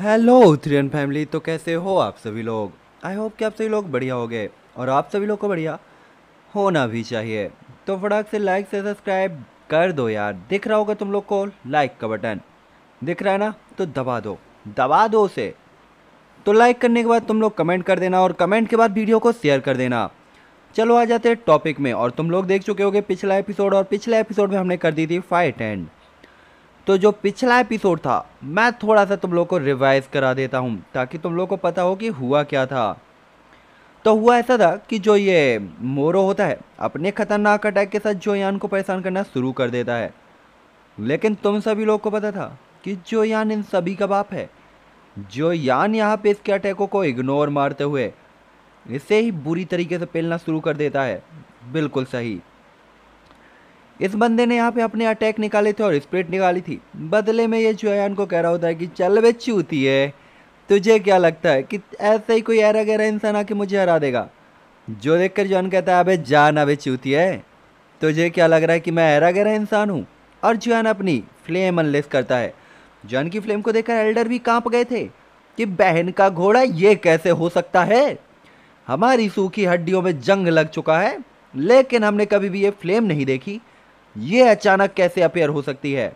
hello उत्तरियन family तो कैसे हो आप सभी लोग आई होप कि आप सभी लोग बढ़िया हो गए और आप सभी लोग को बढ़िया होना भी चाहिए तो फटाक से लाइक से सब्सक्राइब कर दो यार दिख रहा होगा तुम लोग को लाइक का बटन दिख रहा है ना तो दबा दो दबा दो उसे तो लाइक करने के बाद तुम लोग कमेंट कर देना और कमेंट के बाद वीडियो को शेयर कर देना चलो आ जाते हैं टॉपिक में और तुम लोग देख चुके होगे पिछला एपिसोड और पिछले एपिसोड में हमने कर दी थी फाइट एंड तो जो पिछला एपिसोड था मैं थोड़ा सा तुम लोग को रिवाइज करा देता हूँ ताकि तुम लोग को पता हो कि हुआ क्या था तो हुआ ऐसा था कि जो ये मोरो होता है अपने खतरनाक अटैक के साथ जोयान को परेशान करना शुरू कर देता है लेकिन तुम सभी लोग को पता था कि जोयान इन सभी का बाप है जोयान यहाँ पे इसके अटैकों को इग्नोर मारते हुए इसे ही बुरी तरीके से पेलना शुरू कर देता है बिल्कुल सही इस बंदे ने यहाँ पे अपने अटैक निकाले थे और स्प्रिट निकाली थी बदले में ये जोयान को कह रहा होता है कि चल बेची होती है तुझे क्या लगता है कि ऐसे ही कोई ऐरा गहरा इंसान आके मुझे हरा देगा जो देख कर जॉन कहता है अबे जान अबे चूती है तुझे क्या लग रहा है कि मैं ऐरा गहरा इंसान हूँ और जॉन अपनी फ्लेम अनलेस करता है जॉन की फ्लेम को देखकर एल्डर भी कांप गए थे कि बहन का घोड़ा ये कैसे हो सकता है हमारी सूखी हड्डियों में जंग लग चुका है लेकिन हमने कभी भी ये फ्लेम नहीं देखी ये अचानक कैसे अपेयर हो सकती है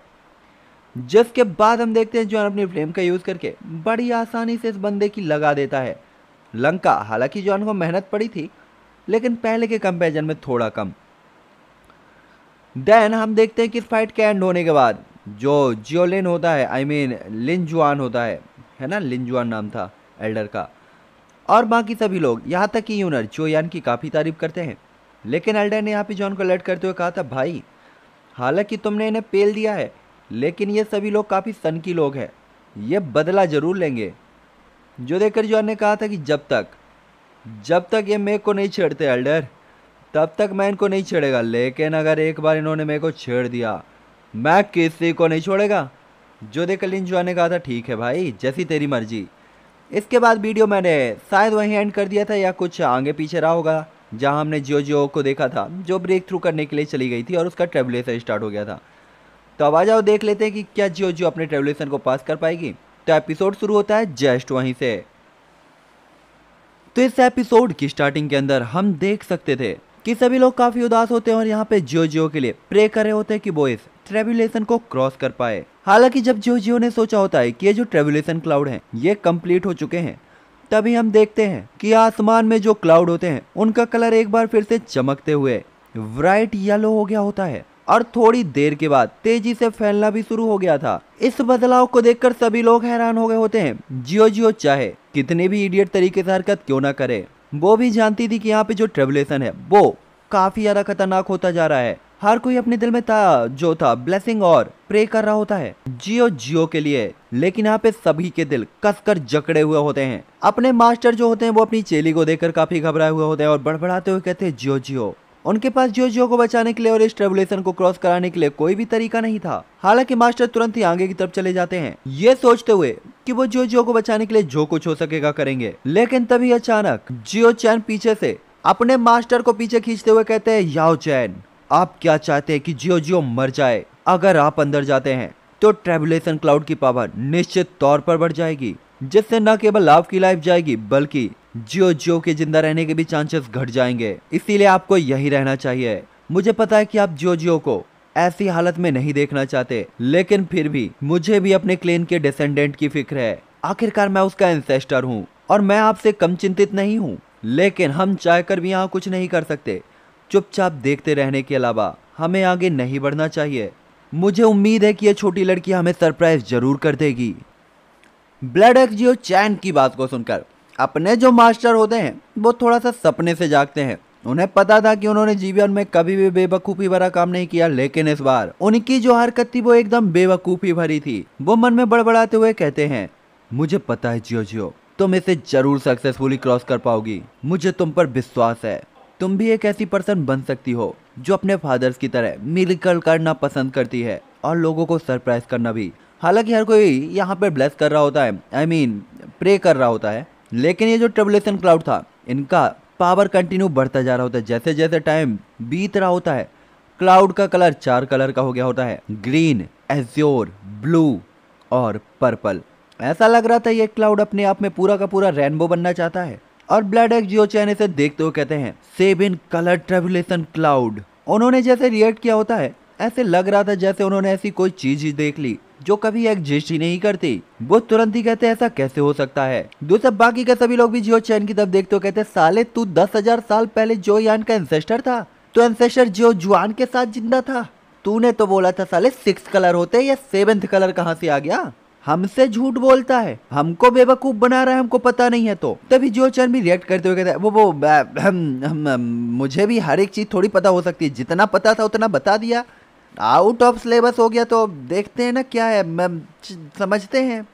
जिसके बाद हम देखते हैं जॉन अपनी फ्लेम का यूज़ करके बड़ी आसानी से इस बंदे की लगा देता है लंका हालांकि जॉन को मेहनत पड़ी थी लेकिन पहले के कंपेरिजन में थोड़ा कम देन हम देखते हैं कि फाइट के एंड होने के बाद जो जियोलिन होता है आई मीन लिंजुआन होता है है ना लिंजुआन नाम था एल्डर का और बाकी सभी लोग यहाँ तक कि यूनर यान की काफ़ी तारीफ करते हैं लेकिन एल्डर ने यहाँ पे जॉन को अलर्ट करते हुए कहा था भाई हालांकि तुमने इन्हें पेल दिया है लेकिन ये सभी लोग काफ़ी सनकी लोग हैं ये बदला ज़रूर लेंगे जो देखकर जो ने कहा था कि जब तक जब तक ये मेरे को नहीं छेड़ते अल्डर तब तक मैं इनको नहीं छेड़ेगा लेकिन अगर एक बार इन्होंने मेरे को छेड़ दिया मैं किसी को नहीं छोड़ेगा जो देखकर लिन जो ने कहा था ठीक है भाई जैसी तेरी मर्जी इसके बाद वीडियो मैंने शायद वहीं एंड कर दिया था या कुछ आगे पीछे रहा होगा जहां हमने जियो जियो को देखा था जो ब्रेक थ्रू करने के लिए चली गई थी और उसका ट्रेवलेसन स्टार्ट हो गया था तो अब आ जाओ देख लेते हैं कि क्या जियो जियो अपने ट्रेवलेसन को पास कर पाएगी तो एपिसोड शुरू होता है जस्ट वहीं से तो इस एपिसोड की स्टार्टिंग के अंदर हम देख सकते थे कि सभी लोग काफी उदास होते हैं और यहाँ पे जियो जियो के लिए प्रे कर रहे होते हैं कि वो इस ट्रेबुलेशन को क्रॉस कर पाए हालांकि जब जियो जियो ने सोचा होता है कि ये जो ट्रेबुलेशन क्लाउड है ये कंप्लीट हो चुके हैं तभी हम देखते हैं कि आसमान में जो क्लाउड होते हैं उनका कलर एक बार फिर से चमकते हुए ब्राइट येलो हो गया होता है और थोड़ी देर के बाद तेजी से फैलना भी शुरू हो गया था इस बदलाव को देखकर सभी लोग हैरान हो गए होते हैं जियो जियो चाहे कितने भी इडियट तरीके से हरकत क्यों ना करे वो भी जानती थी कि यहाँ पे जो ट्रेवलेशन है वो काफी ज्यादा खतरनाक होता जा रहा है हर कोई अपने दिल में था जो था ब्लेसिंग और प्रे कर रहा होता है जियो जियो के लिए लेकिन यहाँ पे सभी के दिल कसकर जकड़े हुए होते हैं अपने मास्टर जो होते हैं वो अपनी चेली को देखकर काफी घबराए हुए होते हैं और बड़बड़ाते हुए कहते हैं जियो जियो उनके पास जियो जियो को बचाने के लिए और इस ट्रेबुलेशन को क्रॉस कराने के लिए कोई भी तरीका नहीं था हालांकि मास्टर तुरंत ही आगे की तरफ चले जाते हैं ये सोचते हुए कि वो जियो जियो को बचाने के लिए जो कुछ हो सकेगा करेंगे लेकिन तभी अचानक जियो चैन पीछे से अपने मास्टर को पीछे खींचते हुए कहते हैं याओ चैन आप क्या चाहते हैं कि जियो जियो मर जाए अगर आप अंदर जाते हैं तो ट्रेवलेशन क्लाउड की पावर निश्चित तौर पर बढ़ जाएगी जिससे न केवल आपकी लाइफ जाएगी बल्कि जियो जियो के जिंदा रहने के भी चांसेस घट जाएंगे इसीलिए आपको यही रहना चाहिए मुझे पता है कि आप जियो जियो को ऐसी हालत में नहीं देखना चाहते लेकिन फिर भी मुझे भी अपने क्लेन के डिसेंडेंट की फिक्र है आखिरकार मैं उसका एंसेस्टर हूँ और मैं आपसे कम चिंतित नहीं हूँ लेकिन हम चाहकर भी यहाँ कुछ नहीं कर सकते चुपचाप देखते रहने के अलावा हमें आगे नहीं बढ़ना चाहिए मुझे उम्मीद है कि यह छोटी लड़की हमें सरप्राइज जरूर कर देगी ब्लड एक्जियो चैन की बात को सुनकर अपने जो मास्टर होते हैं वो थोड़ा सा सपने से जागते हैं उन्हें पता था कि उन्होंने जीवन में कभी भी बेवकूफ़ी भरा काम नहीं किया लेकिन इस बार उनकी जो हरकत थी वो एकदम बेवकूफ़ी भरी थी वो मन में बड़बड़ाते हुए कहते हैं मुझे पता है जियो जियो तुम इसे जरूर सक्सेसफुली क्रॉस कर पाओगी मुझे तुम पर विश्वास है तुम भी एक ऐसी पर्सन बन सकती हो जो अपने फादर्स की तरह मिलकर करना पसंद करती है और लोगों को सरप्राइज करना भी हालांकि हर कोई यहाँ पर ब्लेस कर रहा होता है I I mean mean, pray कर रहा होता है लेकिन ये जो ट्रबलेसन क्लाउड था इनका पावर कंटिन्यू बढ़ता जा रहा होता है जैसे जैसे टाइम बीत रहा होता है क्लाउड का कलर चार कलर का हो गया होता है ग्रीन एज्योर ब्लू और पर्पल ऐसा लग रहा था ये क्लाउड अपने आप में पूरा का पूरा रेनबो बनना चाहता है और ब्लड एक्स जियो चैन इसे देखते हुए कहते हैं सेब इन कलर ट्रेवलेशन क्लाउड उन्होंने जैसे रिएक्ट किया होता है ऐसे लग रहा था जैसे उन्होंने ऐसी कोई चीज ही देख ली जो कभी एग्जिस्ट ही नहीं करती वो तुरंत ही कहते ऐसा कैसे हो सकता है दूसरा बाकी के सभी लोग भी जियो चैन की तरफ देखते हो कहते साले तू दस हजार साल पहले जो यान का एंसेस्टर था तो एंसेस्टर जियो जुआन के साथ जिंदा था तूने तो बोला था साले सिक्स कलर होते या सेवेंथ कलर कहाँ से आ गया हमसे झूठ बोलता है हमको बेवकूफ बना रहा है हमको पता नहीं है तो तभी जो चंद भी रिएक्ट करते हुए कहता है वो वो हम, हम, हम, मुझे भी हर एक चीज थोड़ी पता हो सकती है जितना पता था उतना बता दिया आउट ऑफ सिलेबस हो गया तो देखते हैं ना क्या है मैं समझते हैं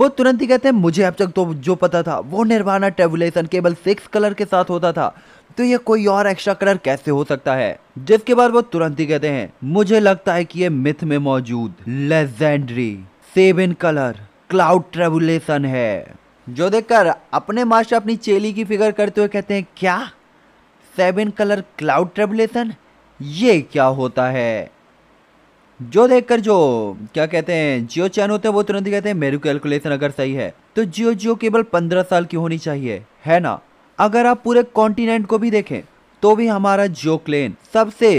वो तुरंत ही कहते हैं मुझे अब तक तो जो पता था वो निर्वाणा ट्रेवलेशन केवल सिक्स कलर के साथ होता था तो ये कोई और एक्स्ट्रा कलर कैसे हो सकता है जिसके बाद वो तुरंत ही कहते हैं मुझे लगता है कि ये मिथ में मौजूद legendary seven colour cloud tribulation है जो देखकर अपने मास्टर अपनी चेली की फिगर करते हुए कहते हैं क्या सेवन कलर क्लाउड ट्रेबुलेशन ये क्या होता है जो देखकर जो क्या कहते हैं जियो चैन होते हैं वो तुरंत ही कहते हैं मेरी कैलकुलेशन अगर सही है तो जियो जियो केवल पंद्रह साल की होनी चाहिए है ना अगर आप पूरे कॉन्टिनेंट को भी देखें तो भी हमारा जियो क्लेन सबसे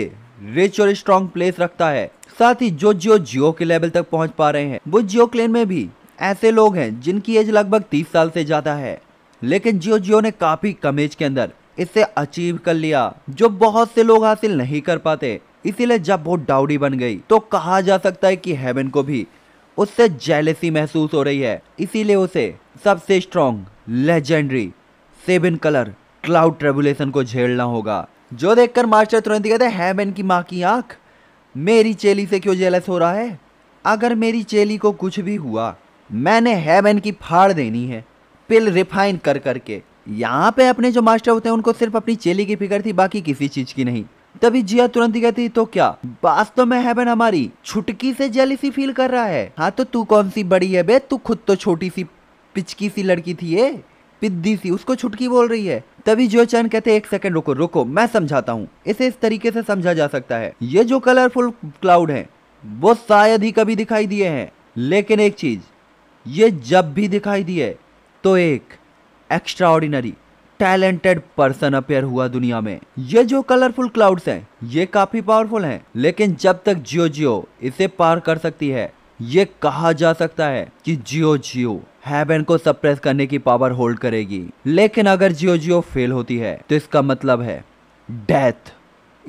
रिच और स्ट्रांग प्लेस रखता है साथ ही जो जियो जियो के लेवल तक पहुंच पा रहे हैं वो जियो क्लेन में भी ऐसे लोग हैं जिनकी एज लगभग तीस साल से ज़्यादा है लेकिन जियो जियो ने काफ़ी कम एज के अंदर इसे अचीव कर लिया जो बहुत से लोग हासिल नहीं कर पाते इसीलिए जब वो डाउडी बन गई तो कहा जा सकता है कि हेवन को भी उससे जेलेसी महसूस हो रही है इसीलिए उसे सबसे strong legendary seven colour cloud tribulation को झेलना होगा जो देखकर मास्टर तुरंत कहते हैं हेवन की माँ की आंख मेरी चेली से क्यों जेलस हो रहा है अगर मेरी चेली को कुछ भी हुआ मैंने हेवन की फाड़ देनी है पिल रिफाइन कर करके यहाँ पे अपने जो मास्टर होते हैं उनको सिर्फ अपनी चेली की फिक्र थी बाकी किसी चीज की नहीं तभी जिया तुरंत ही कहती तो क्या बात तो मैं हेवन हमारी छुटकी से जेली सी फील कर रहा है हाँ तो तू कौन सी बड़ी है बे तू खुद तो छोटी सी पिचकी सी लड़की थी ये पिद्दी सी उसको छुटकी बोल रही है तभी जो चैन कहते एक सेकंड रुको रुको मैं समझाता हूँ इसे इस तरीके से समझा जा सकता है ये जो कलरफुल क्लाउड है वो शायद ही कभी दिखाई दिए हैं लेकिन एक चीज ये जब भी दिखाई दिए तो एक extraordinary talented person appear हुआ दुनिया में ये जो कलरफुल क्लाउड्स हैं ये काफी पावरफुल हैं लेकिन जब तक जियो जियो इसे पार कर सकती है ये कहा जा सकता है कि जियो जियो हैवन को सप्रेस करने की पावर होल्ड करेगी लेकिन अगर जियो जियो फेल होती है तो इसका मतलब है डेथ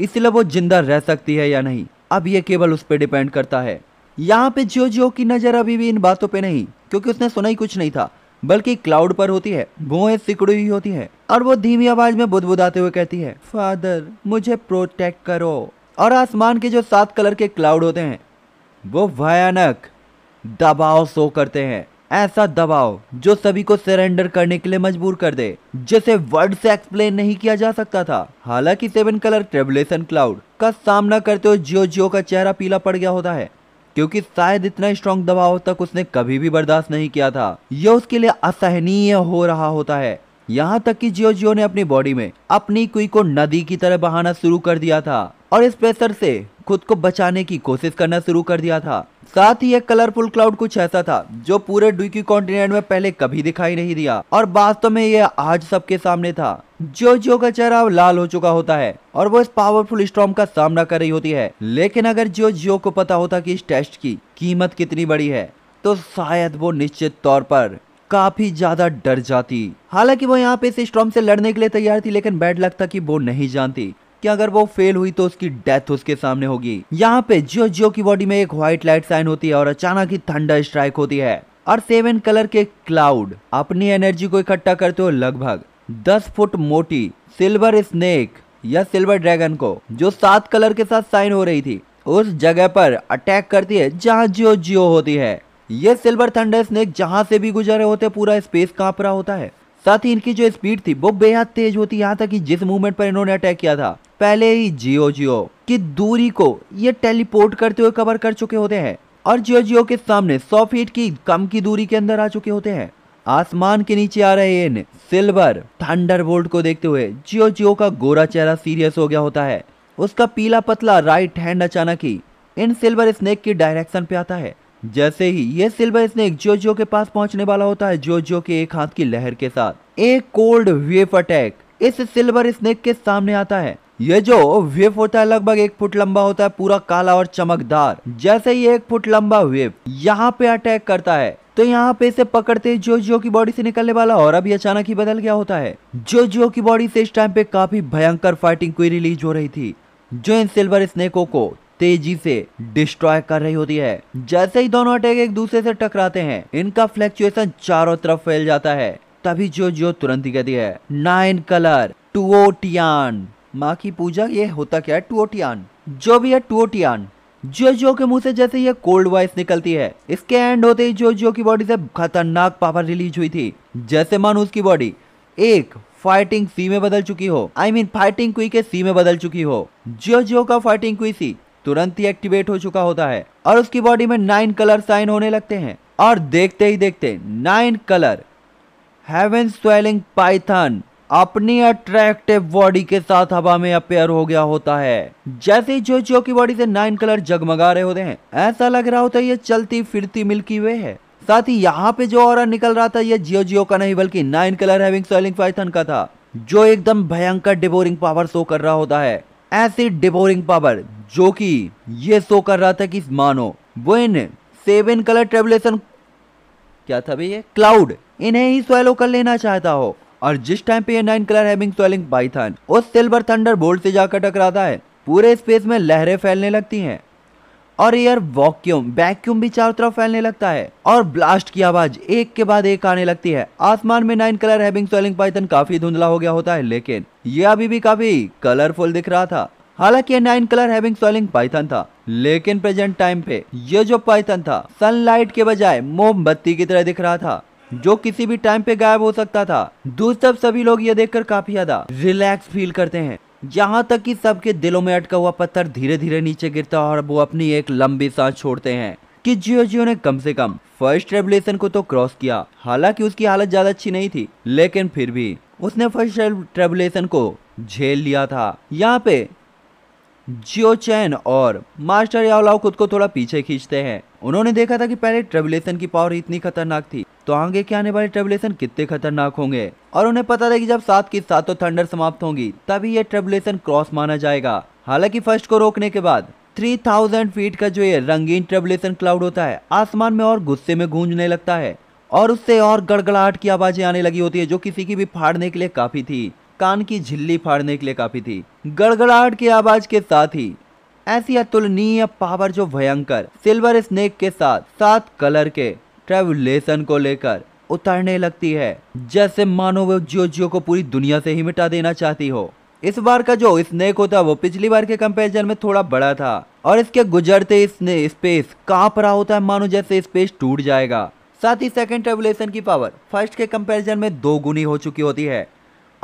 इसलिए वो जिंदा रह सकती है या नहीं अब ये केवल उस पर डिपेंड करता है यहाँ पे जियो जियो की नज़र अभी भी इन बातों पे नहीं क्योंकि उसने सुना ही कुछ नहीं था बल्कि क्लाउड पर होती है भूए सिकड़ी हुई होती है और वो धीमी आवाज में बुदबुदाते हुए कहती है फादर मुझे प्रोटेक्ट करो और आसमान के जो सात कलर के क्लाउड होते हैं वो भयानक दबाव शो करते हैं ऐसा दबाव जो सभी को सरेंडर करने के लिए मजबूर कर दे जिसे वर्ड से एक्सप्लेन नहीं किया जा सकता था हालांकि सेवन कलर ट्रेबुलेशन क्लाउड का सामना करते हुए जियो जियो का चेहरा पीला पड़ गया होता है क्योंकि शायद इतना स्ट्रॉन्ग दबाव तक उसने कभी भी बर्दाश्त नहीं किया था यह उसके लिए असहनीय हो रहा होता है यहाँ तक कि जियो जियो ने अपनी बॉडी में अपनी कुई को नदी की तरह बहाना शुरू कर दिया था और इस प्रेशर से खुद को बचाने की कोशिश करना शुरू कर दिया था साथ ही एक कलरफुल क्लाउड कुछ ऐसा था जो पूरे डुकी कॉन्टिनेंट में पहले कभी दिखाई नहीं दिया और वास्तव में यह आज सबके सामने था जो जो का चेहरा लाल हो चुका होता है और वो इस पावरफुल स्टॉर्म का सामना कर रही होती है लेकिन अगर जो जो को पता होता कि इस टेस्ट की कीमत कितनी बड़ी है तो शायद वो निश्चित तौर पर काफी ज्यादा डर जाती हालांकि वो यहाँ पे इस स्टॉर्म से लड़ने के लिए तैयार थी लेकिन बैड लगता कि वो नहीं जानती कि अगर वो फेल हुई तो उसकी डेथ उसके सामने होगी यहाँ पे जियो जियो की बॉडी में एक व्हाइट लाइट साइन होती है और अचानक ही थंडर स्ट्राइक होती है और सेवन कलर के क्लाउड अपनी एनर्जी को इकट्ठा करते हुए लगभग दस फुट मोटी सिल्वर स्नेक या सिल्वर ड्रैगन को जो सात कलर के साथ साइन हो रही थी उस जगह पर अटैक करती है जहाँ जियो जियो होती है ये सिल्वर थंडर स्नेक जहाँ से भी गुजरे होते पूरा स्पेस कांप रहा होता है साथ ही इनकी जो स्पीड थी वो बेहद तेज होती यहाँ तक कि जिस मूवमेंट पर इन्होंने अटैक किया था पहले ही जियो जियो की दूरी को ये टेलीपोर्ट करते हुए कवर कर चुके होते हैं और जियो जियो के सामने सौ फीट की कम की दूरी के अंदर आ चुके होते हैं आसमान के नीचे आ रहे इन सिल्वर थंडरबोल्ट को देखते हुए जियो जियो का गोरा चेहरा सीरियस हो गया होता है उसका पीला पतला राइट हैंड अचानक ही इन सिल्वर स्नेक की डायरेक्शन पे आता है जैसे ही ये सिल्वर स्नेक जियो जियो के पास पहुंचने वाला होता है जियो जियो के एक हाथ की लहर के साथ एक कोल्ड वेफ अटैक इस सिल्वर स्नेक के सामने आता है ये जो वेव होता है लगभग एक फुट लंबा होता है पूरा काला और चमकदार जैसे ही एक फुट लंबा वेव यहाँ पे अटैक करता है तो यहाँ पे इसे पकड़ते जो जो की बॉडी से निकलने वाला और अभी अचानक ही बदल गया होता है जो जो की बॉडी से इस टाइम पे काफी भयंकर फाइटिंग कोई रिलीज हो रही थी जो इन सिल्वर स्नेको को तेजी से डिस्ट्रॉय कर रही होती है जैसे ही दोनों अटैक एक दूसरे से टकराते हैं इनका फ्लैक्चुएशन चारों तरफ फैल जाता है तभी जो जो तुरंत ही कहती है नाइन कलर टू टियान माँ की पूजा ये होता क्या है टुओटियान जो भी है टुओटियान जो जो के मुंह से जैसे ये कोल्ड वॉइस निकलती है इसके एंड होते ही जो जो की बॉडी से खतरनाक पावर रिलीज हुई थी जैसे मानो उसकी बॉडी एक फाइटिंग सी में बदल चुकी हो I I mean mean, fighting क्वी के सी में बदल चुकी हो जो जो का फाइटिंग क्वी सी तुरंत ही एक्टिवेट हो चुका होता है और उसकी बॉडी में नाइन कलर साइन होने लगते हैं और देखते ही देखते nine colour heaven swallowing python अपनी अट्रैक्टिव बॉडी के साथ हवा में अपेयर हो गया होता है जैसे ही जोजियो की बॉडी से नाइन कलर जगमगा रहे होते हैं ऐसा लग रहा होता है ये चलती फिरती मिल्की वे है साथ ही यहाँ पे जो और निकल रहा था ये जियो जियो का नहीं बल्कि नाइन कलर पाइथन का था जो एकदम भयंकर डिबोरिंग पावर शो कर रहा होता है ऐसी डिबोरिंग पावर जो कि ये शो कर रहा था कि मानो वो इन सेवन कलर ट्रेवलेशन क्या था भैया क्लाउड इन्हें ही सोलो कर लेना चाहता हो और जिस टाइम पे ये nine colour heaven swallowing python उस सिल्वर थंडर बोल्ट से जाकर टकराता है पूरे स्पेस में लहरें फैलने लगती हैं और एयर वॉक्यूम वैक्यूम भी चारों तरफ फैलने लगता है और ब्लास्ट की आवाज एक के बाद एक आने लगती है आसमान में nine colour heaven swallowing python काफी धुंधला हो गया होता है लेकिन ये अभी भी काफी कलरफुल दिख रहा था हालांकि ये nine colour heaven swallowing python था लेकिन प्रेजेंट टाइम पे ये जो पाइथन था सनलाइट के बजाय मोमबत्ती की तरह दिख रहा था जो किसी भी टाइम पे गायब हो सकता था दूसरी तरफ सभी लोग ये देखकर काफी ज्यादा रिलैक्स फील करते हैं जहाँ तक कि सबके दिलों में अटका हुआ पत्थर धीरे धीरे नीचे गिरता और वो अपनी एक लंबी सांस छोड़ते हैं कि जियो जियो ने कम से कम फर्स्ट रेवलेशन को तो क्रॉस किया हालांकि उसकी हालत ज्यादा अच्छी नहीं थी लेकिन फिर भी उसने फर्स्ट ट्रेवलेशन को झेल लिया था यहाँ पे जियो चैन और मास्टर यावलाओ खुद को थोड़ा पीछे खींचते हैं उन्होंने देखा था कि पहले ट्रेबुलेशन की पावर इतनी खतरनाक थी तो आगे के आने वाले ट्रेबुलेशन कितने खतरनाक होंगे और उन्हें पता था कि जब सात की सातों थंडर समाप्त होंगी तभी ये ट्रेबुलेशन क्रॉस माना जाएगा हालांकि फर्स्ट को रोकने के बाद 3000 फीट का जो ये रंगीन ट्रेबुलेशन क्लाउड होता है आसमान में और गुस्से में गूंजने लगता है और उससे और गड़गड़ाहट की आवाजें आने लगी होती है जो किसी की भी फाड़ने के लिए काफी थी कान की झिल्ली फाड़ने के लिए काफ़ी थी गड़गड़ाहट की आवाज़ के साथ ही ऐसी अतुलनीय पावर जो भयंकर सिल्वर स्नेक के साथ सात कलर के ट्रेवलेशन को लेकर उतरने लगती है जैसे मानो वो जियो जियो को पूरी दुनिया से ही मिटा देना चाहती हो इस बार का जो स्नेक होता है वो पिछली बार के कंपेरिजन में थोड़ा बड़ा था और इसके गुजरते इसने स्पेस कांप रहा होता है मानो जैसे स्पेस टूट जाएगा साथ ही सेकेंड ट्रेवलेशन की पावर फर्स्ट के कंपेरिजन में दो गुनी हो चुकी होती है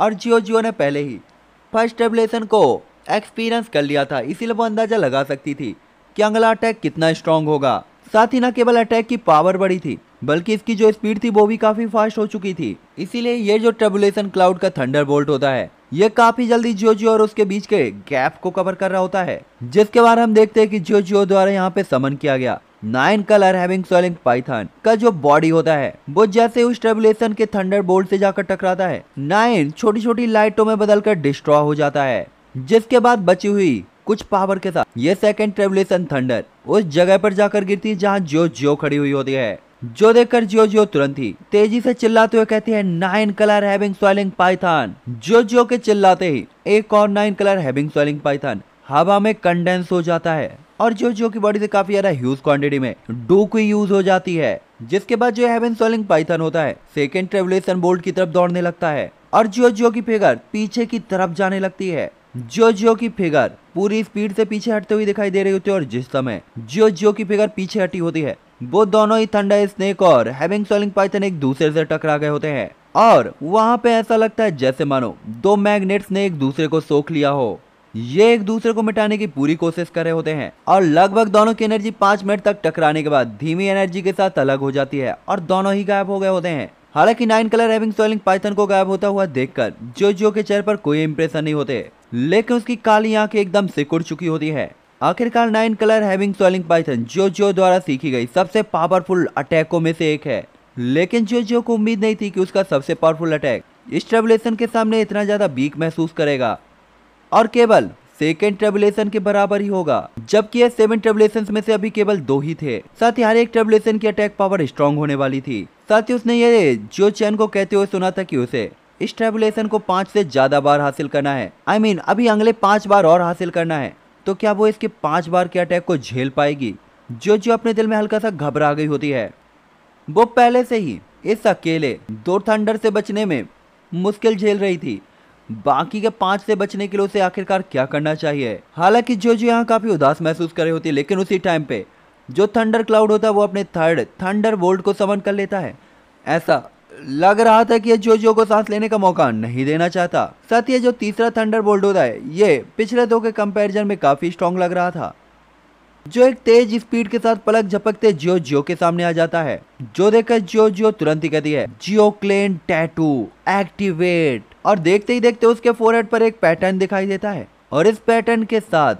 और जियो जियो ने पहले ही फर्स्ट रेवलेशन को एक्सपीरियंस कर लिया था इसीलिए वो अंदाज़ा लगा सकती थी कि अगला अटैक कितना स्ट्रांग होगा साथ ही न केवल अटैक की पावर बढ़ी थी बल्कि इसकी जो स्पीड थी वो भी काफ़ी फास्ट हो चुकी थी इसीलिए ये जो ट्रेबुलेशन क्लाउड का थंडर बोल्ट होता है ये काफ़ी जल्दी जियो जियो और उसके बीच के गैप को कवर कर रहा होता है जिसके बाद हम देखते हैं कि जियो जियो द्वारा यहाँ पे समन किया गया nine colour heaven swallowing python का जो बॉडी होता है वो जैसे उस ट्रेबुलेशन के थंडर बोल्ट से जाकर टकराता है नाइन छोटी छोटी लाइटों में बदलकर डिस्ट्रॉय हो जाता है जिसके बाद बची हुई कुछ पावर के साथ ये सेकेंड ट्रेबुलेशन थंडर उस जगह पर जाकर गिरती है जहाँ जियो जियो खड़ी हुई होती है जो देखकर जियो जियो तुरंत ही तेजी से चिल्लाते हुए कहती है nine colour heaven swallowing python जियो जियो के चिल्लाते ही एक और nine colour heaven swallowing python हवा में कंडेंस हो जाता है और जो जो की बॉडी से काफी ज्यादा ह्यूज क्वांटिटी में डोकू यूज हो जाती है जिसके बाद जो हेवन सोलिंग पाइथन होता है सेकेंड ट्रेवलेशन बोल्ट की तरफ दौड़ने लगता है और जो जो की फिगर पीछे की तरफ जाने लगती है जो जो की फिगर पूरी स्पीड से पीछे हटते हुए दिखाई दे रही होती है और जिस समय जो जो की फिगर पीछे हटी होती है वो दोनों ही ठंडा स्नेक और हैविंग सोलिंग पाइथन एक दूसरे से टकरा गए होते हैं और वहां पे ऐसा लगता है जैसे मानो दो मैग्नेट्स ने एक दूसरे को सोख लिया हो ये एक दूसरे को मिटाने की पूरी कोशिश कर रहे होते हैं और लगभग दोनों की एनर्जी पांच मिनट तक टकराने के बाद धीमी एनर्जी के साथ अलग हो जाती है और दोनों ही गायब हो गए होते हैं हालांकि nine colour heaven swallowing python को गायब होता हुआ देखकर जो जो के चेहरे पर कोई इम्प्रेशन नहीं होते लेकिन उसकी काली आंखें एकदम सिकुड़ चुकी होती है आखिरकार nine colour heaven swallowing python जो जो द्वारा सीखी गई सबसे पावरफुल अटैकों में से एक है लेकिन जो जो को उम्मीद नहीं थी कि उसका सबसे पावरफुल अटैक इस के सामने इतना ज्यादा बीक महसूस करेगा और केवल सेकेंड ट्रेबुलेशन के बराबर ही होगा जबकि यह सेवन ट्रेबुलेशन में से अभी केवल दो ही थे साथ ही हर एक ट्रेबुलेशन की अटैक पावर स्ट्रॉन्ग होने वाली थी साथ ही उसने ये जो चैन को कहते हुए सुना था कि उसे इस ट्रेबुलेशन को पांच से ज्यादा बार हासिल करना है आई I मीन mean, अभी अगले पांच बार और हासिल करना है तो क्या वो इसके पांच बार के अटैक को झेल पाएगी जो जो अपने दिल में हल्का सा घबरा गई होती है वो पहले से ही इस अकेले दो थंडर से बचने में मुश्किल झेल रही थी बाकी के पांच से बचने के लिए उसे आखिरकार क्या करना चाहिए हालांकि जो जो यहाँ काफी उदास महसूस कर रही होती है लेकिन उसी टाइम पे जो थंडर क्लाउड होता है वो अपने थर्ड थंडर बोल्ट को समन कर लेता है ऐसा लग रहा था कि ये जो जो को सांस लेने का मौका नहीं देना चाहता साथ ही जो तीसरा थंडर बोल्ट होता है ये पिछले दो के कंपेरिजन में काफी स्ट्रांग लग रहा था जो एक तेज स्पीड के साथ पलक झपकते जियो जियो के सामने आ जाता है जो देखकर जियो जियो तुरंत ही कहती है जियो क्लेन टैटू एक्टिवेट और देखते ही देखते उसके फोरहेड पर एक पैटर्न दिखाई देता है और इस पैटर्न के साथ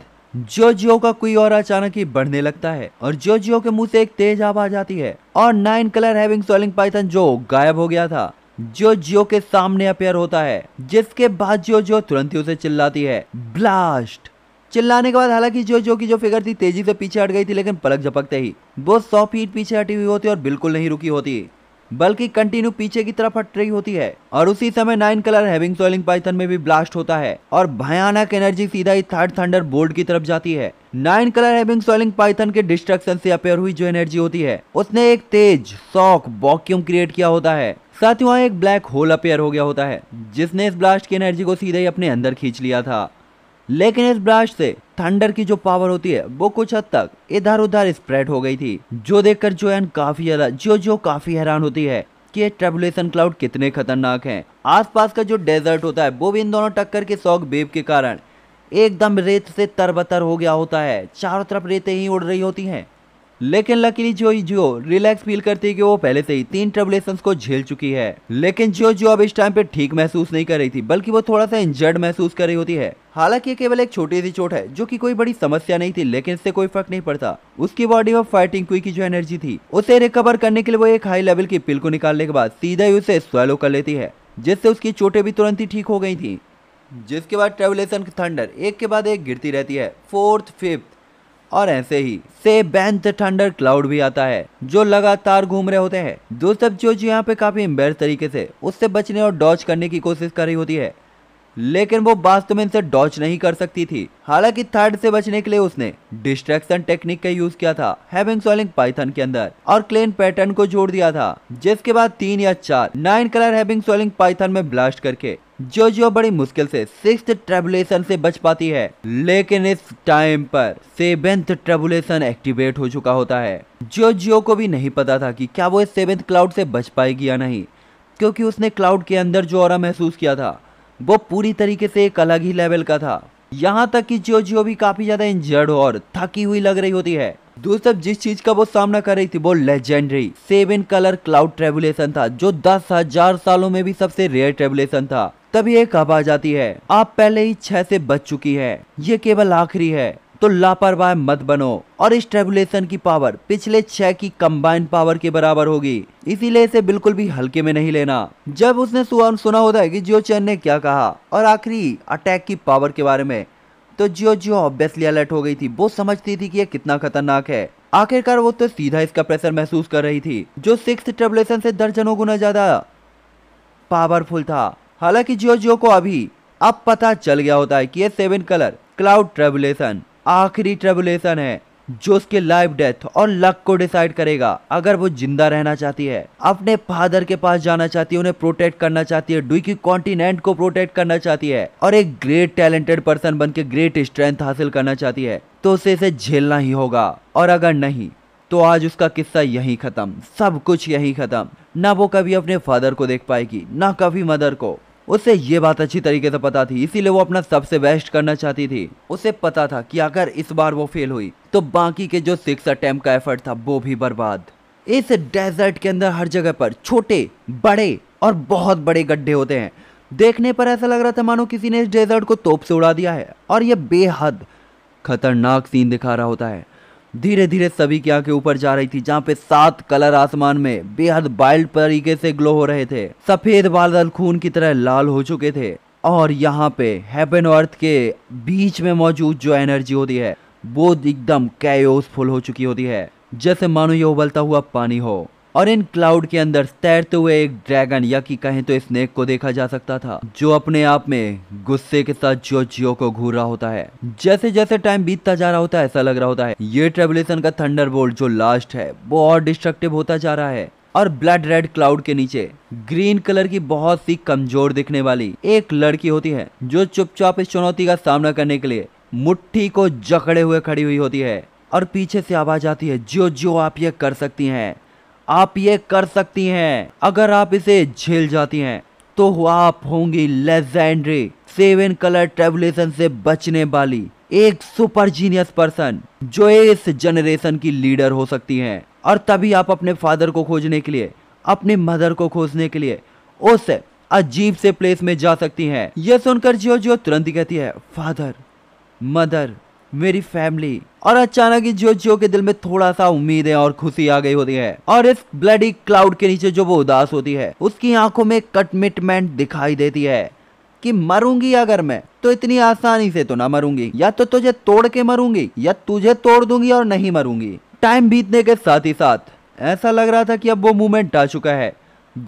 जो जियो का कोई और अचानक ही बढ़ने लगता है और जो जियो के मुंह से एक तेज आवाज आती है और nine colour heaven swallowing python जो गायब हो गया था जो जियो के सामने अपेयर होता है जिसके बाद जियो जियो तुरंत ही उसे चिल्लाती है ब्लास्ट चिल्लाने के बाद हालांकि जो जो की जो फिगर थी तेजी से पीछे हट गई थी लेकिन पलक झपकते ही वो सौ फीट पीछे हटी हुई होती और बिल्कुल नहीं रुकी होती बल्कि कंटिन्यू पीछे की तरफ हट रही होती है और उसी समय nine colour heaven swallowing python में भी ब्लास्ट होता है और भयानक एनर्जी सीधा ही थर्ड थंडर बोल्ड की तरफ जाती है nine colour heaven swallowing python के डिस्ट्रक्शन से अपेयर हुई जो एनर्जी होती है उसने एक तेज शॉक वॉक्यूम क्रिएट किया होता है साथ ही वहाँ एक ब्लैक होल अपेयर हो गया होता है जिसने इस ब्लास्ट की एनर्जी को सीधे ही अपने अंदर खींच लिया था लेकिन इस ब्लास्ट से थंडर की जो पावर होती है वो कुछ हद तक इधर उधर स्प्रेड हो गई थी जो देखकर जो काफी जो जो काफी हैरान होती है कि ये ट्रेबुलेशन क्लाउड कितने खतरनाक हैं आसपास का जो डेजर्ट होता है वो भी इन दोनों टक्कर के सौक बेब के कारण एकदम रेत से तरबतर हो गया होता है चारों तरफ रेतें ही उड़ रही होती हैं लेकिन लकीली जो जियो रिलैक्स फील करती है कि वो पहले से ही तीन ट्रबलेशन को झेल चुकी है लेकिन जियो जो अब इस टाइम पे ठीक महसूस नहीं कर रही थी बल्कि वो थोड़ा सा इंजर्ड महसूस कर रही होती है हालांकि केवल एक छोटी सी चोट है जो कि कोई बड़ी समस्या नहीं थी लेकिन इससे कोई फर्क नहीं पड़ता उसकी बॉडी में फाइटिंग क्वी की जो एनर्जी थी उसे रिकवर करने के लिए वो एक हाई लेवल की पिल को निकालने के बाद सीधा ही उसे स्वेलो कर लेती है जिससे उसकी चोटें भी तुरंत ही ठीक हो गई थी जिसके बाद ट्रेवलेशन थंडर एक के बाद एक गिरती रहती है फोर्थ फिफ्थ और ऐसे ही से बैन द थंडर क्लाउड भी आता है जो लगातार घूम रहे होते हैं दोस्तों जो जो यहाँ पे काफी एम्बेस तरीके से उससे बचने और डॉच करने की कोशिश कर रही होती है लेकिन वो वास्तव में इनसे डॉच नहीं कर सकती थी हालांकि थर्ड से बचने के लिए उसने डिस्ट्रैक्शन टेक्निक का यूज किया था हैविंग सोलिंग पाइथन के अंदर और क्लेन पैटर्न को जोड़ दिया था जिसके बाद तीन या चार nine colour heaven swallowing python में ब्लास्ट करके जो जो बड़ी मुश्किल से सिक्स ट्रेबुलेशन से बच पाती है लेकिन इस टाइम पर सेवेंथ ट्रेबुलेशन एक्टिवेट हो चुका होता है जो जियो को भी नहीं पता था कि क्या वो इस सेवेंथ क्लाउड से बच पाएगी या नहीं क्योंकि उसने क्लाउड के अंदर जो और महसूस किया था वो पूरी तरीके से एक अलग ही लेवल का था यहाँ तक कि जियो जियो भी काफी ज्यादा इंजर्ड और थकी हुई लग रही होती है दोस्तों जिस चीज का वो सामना कर रही थी वो legendary seven colour cloud tribulation था जो दस हजार सालों में भी सबसे रेयर ट्रेवलेशन था तभी एक आवाज जाती है आप पहले ही छह से बच चुकी है ये केवल आखिरी है तो लापरवाह मत बनो और इस ट्रेबुलेशन की पावर पिछले छह की कंबाइन पावर के बराबर होगी इसीलिए इसे बिल्कुल भी हल्के में नहीं लेना जब उसने सुना होता है कि जियो चैन ने क्या कहा और आखिरी अटैक की पावर के बारे में तो जियो जियो ऑब्वियसली अलर्ट हो गई थी वो समझती थी कि यह कितना खतरनाक है आखिरकार वो तो सीधा इसका प्रेशर महसूस कर रही थी जो सिक्स ट्रेबुलेशन से दर्जनों गुना ज्यादा पावरफुल था हालांकि जियो जियो को अभी अब पता चल गया होता है कि यह सेवन कलर क्लाउड ट्रेबुलेशन आखिरी ट्रेबुलेशन है जो उसके लाइफ डेथ और लक को डिसाइड करेगा अगर वो जिंदा रहना चाहती है अपने फादर के पास जाना चाहती है उन्हें प्रोटेक्ट करना चाहती है डुई की कॉन्टिनेंट को प्रोटेक्ट करना चाहती है और एक ग्रेट टैलेंटेड पर्सन बन के ग्रेट स्ट्रेंथ हासिल करना चाहती है तो उसे इसे झेलना ही होगा और अगर नहीं तो आज उसका किस्सा यही खत्म सब कुछ यही खत्म ना वो कभी अपने फादर को देख पाएगी ना कभी मदर को उसे ये बात अच्छी तरीके से पता थी इसीलिए वो अपना सबसे बेस्ट करना चाहती थी उसे पता था कि अगर इस बार वो फेल हुई तो बाकी के जो सिक्स अटैम्प का एफर्ट था वो भी बर्बाद इस डेजर्ट के अंदर हर जगह पर छोटे बड़े और बहुत बड़े गड्ढे होते हैं देखने पर ऐसा लग रहा था मानो किसी ने इस डेजर्ट को तोप से उड़ा दिया है और यह बेहद खतरनाक सीन दिखा रहा होता है धीरे धीरे सभी की आंखें ऊपर जा रही थी जहाँ पे सात कलर आसमान में बेहद बाइल्ड तरीके से ग्लो हो रहे थे सफेद बादल खून की तरह लाल हो चुके थे और यहाँ पे हेपन अर्थ के बीच में मौजूद जो एनर्जी होती है वो एकदम कैसफुल हो चुकी होती है जैसे मानो ये उबलता हुआ पानी हो और इन क्लाउड के अंदर तैरते हुए एक ड्रैगन या कि कहें तो स्नेक को देखा जा सकता था जो अपने आप में गुस्से के साथ जियो जियो को घूर रहा होता है जैसे जैसे टाइम बीतता जा रहा होता है ऐसा लग रहा होता है ये ट्रेबुलेशन का थंडर जो लास्ट है वो और डिस्ट्रक्टिव होता जा रहा है और ब्लड रेड क्लाउड के नीचे ग्रीन कलर की बहुत सी कमजोर दिखने वाली एक लड़की होती है जो चुपचाप इस चुनौती का सामना करने के लिए मुट्ठी को जकड़े हुए खड़ी हुई होती है और पीछे से आवाज आती है जो जो आप ये कर सकती हैं आप ये कर सकती हैं अगर आप इसे झेल जाती हैं तो आप होंगी लेजेंडरी सेवन कलर ट्रेवलेशन से बचने वाली एक सुपर जीनियस पर्सन जो इस जनरेशन की लीडर हो सकती हैं और तभी आप अपने फादर को खोजने के लिए अपने मदर को खोजने के लिए उस अजीब से प्लेस में जा सकती हैं यह सुनकर जियो जियो तुरंत ही कहती है फादर मदर मेरी फैमिली और अचानक ही जो जो के दिल में थोड़ा सा उम्मीद है और खुशी आ गई होती है और इस ब्लडी क्लाउड के नीचे जो वो उदास होती है उसकी आंखों में कटमिटमेंट दिखाई देती है कि मरूंगी अगर मैं तो इतनी आसानी से तो ना मरूंगी या तो तुझे तोड़ के मरूंगी या तुझे तोड़ दूंगी और नहीं मरूंगी टाइम बीतने के साथ ही साथ ऐसा लग रहा था कि अब वो मूवमेंट आ चुका है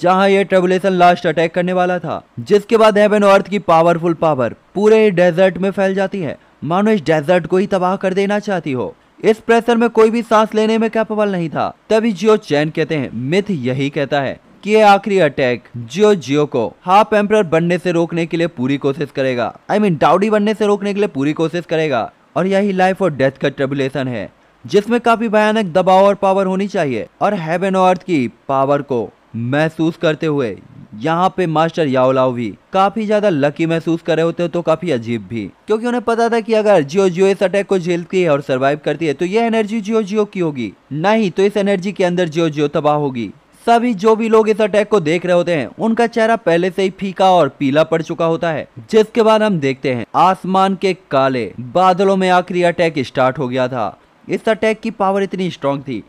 जहां ये ट्रेबुलेशन लास्ट अटैक करने वाला था जिसके बाद हेवन अर्थ की पावरफुल पावर पूरे डेजर्ट में फैल जाती है मानो इस डेजर्ट को ही तबाह कर देना चाहती हो इस प्रेशर में कोई भी सांस लेने में कैपेबल नहीं था तभी जियो चैन कहते हैं मिथ यही कहता है कि ये आखिरी अटैक जियो जियो को हाफ एम्पर बनने से रोकने के लिए पूरी कोशिश करेगा आई I मीन mean, डाउडी बनने से रोकने के लिए पूरी कोशिश करेगा और यही लाइफ और डेथ का ट्रिबुलेशन है जिसमें काफी भयानक दबाव और पावर होनी चाहिए और हेवन और अर्थ की पावर को महसूस करते हुए यहाँ पे मास्टर याओलाओ भी काफी ज्यादा लकी महसूस कर रहे होते हैं तो काफी अजीब भी क्योंकि उन्हें पता था कि अगर जियो जियो इस अटैक को झेलती है और सरवाइव करती है तो यह एनर्जी जियो जियो की होगी नहीं तो इस एनर्जी के अंदर जियो जियो तबाह होगी सभी जो भी लोग इस अटैक को देख रहे होते हैं उनका चेहरा पहले से ही फीका और पीला पड़ चुका होता है जिसके बाद हम देखते हैं आसमान के काले बादलों में आखिरी अटैक स्टार्ट हो गया था इस अटैक की पावर इतनी स्ट्रांग थी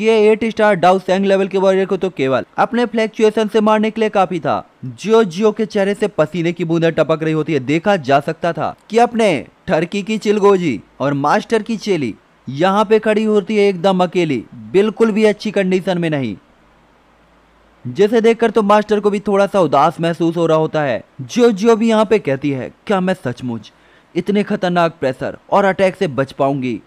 कि ये एट स्टार डाउसैंग लेवल के वॉरियर को तो केवल अपने फ्लैक्चुएशन से मारने के लिए काफी था जियो जियो के चेहरे से पसीने की बूंदें टपक रही होती है देखा जा सकता था कि अपने ठरकी की चिलगोजी और मास्टर की चेली यहाँ पे खड़ी होती है एकदम अकेली बिल्कुल भी अच्छी कंडीशन में नहीं जैसे देखकर तो मास्टर को भी थोड़ा सा उदास महसूस हो रहा होता है जियो जियो भी यहाँ पे कहती है क्या मैं सचमुच इतने खतरनाक प्रेशर और अटैक से बच पाऊंगी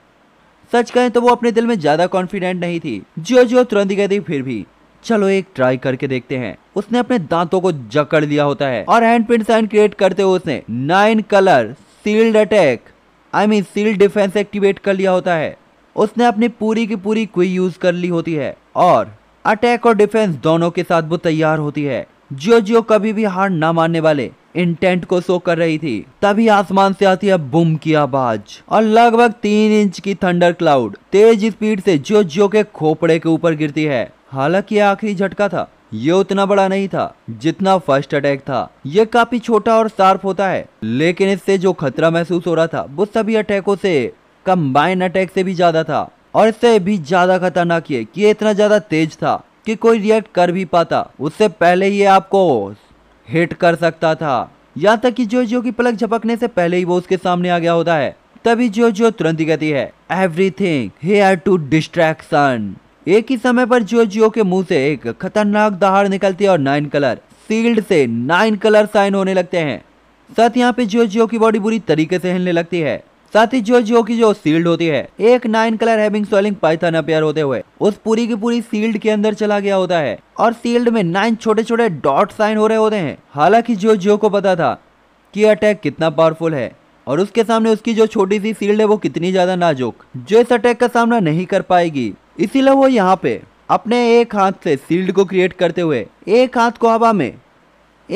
सच कहें तो वो अपने दिल में ज्यादा कॉन्फिडेंट नहीं थी जियो जियो तुरंत ही कहती फिर भी चलो एक ट्राई करके देखते हैं उसने अपने दांतों को जकड़ लिया होता है और हैंड प्रिंट साइन क्रिएट करते हुए उसने nine colour shield attack I mean shield defence activate कर लिया होता है उसने अपनी पूरी की पूरी क्वी यूज कर ली होती है और अटैक और डिफेंस दोनों के साथ वो तैयार होती है जियो जियो कभी भी हार ना मानने वाले इंटेंट को शो कर रही थी तभी आसमान से आती है बुम की आवाज और लगभग तीन इंच की थंडर क्लाउड तेज स्पीड से जो जो के खोपड़े के ऊपर गिरती है हालांकि आखिरी झटका था ये उतना बड़ा नहीं था जितना फर्स्ट अटैक था ये काफी छोटा और शार्प होता है लेकिन इससे जो खतरा महसूस हो रहा था वो सभी अटैकों से कंबाइन अटैक से भी ज्यादा था और इससे भी ज्यादा खतरनाक है कि ये इतना ज्यादा तेज था कि कोई रिएक्ट कर भी पाता उससे पहले ही आपको हिट कर सकता था यहाँ तक कि जोजो की पलक झपकने से पहले ही वो उसके सामने आ गया होता है तभी जोजो तुरंत ही कहती है एवरीथिंग हेयर टू डिस्ट्रैक्शन एक ही समय पर जोजियो के मुंह से एक खतरनाक दहाड़ निकलती है और नाइन कलर सील्ड से नाइन कलर साइन होने लगते हैं साथ यहाँ पे जोजियो की बॉडी बुरी तरीके से हिलने लगती है साथ ही जो जो की जो सील्ड होती है एक nine colour heaven swallowing python appear होते हुए उस पूरी की पूरी सील्ड के अंदर चला गया होता है और सील्ड में नाइन छोटे छोटे डॉट साइन हो रहे होते हैं हालांकि जो जो को पता था कि अटैक कितना पावरफुल है और उसके सामने उसकी जो छोटी सी सील्ड है वो कितनी ज्यादा नाजुक जो इस अटैक का सामना नहीं कर पाएगी इसीलिए वो यहाँ पे अपने एक हाथ से सील्ड को क्रिएट करते हुए एक हाथ को हवा में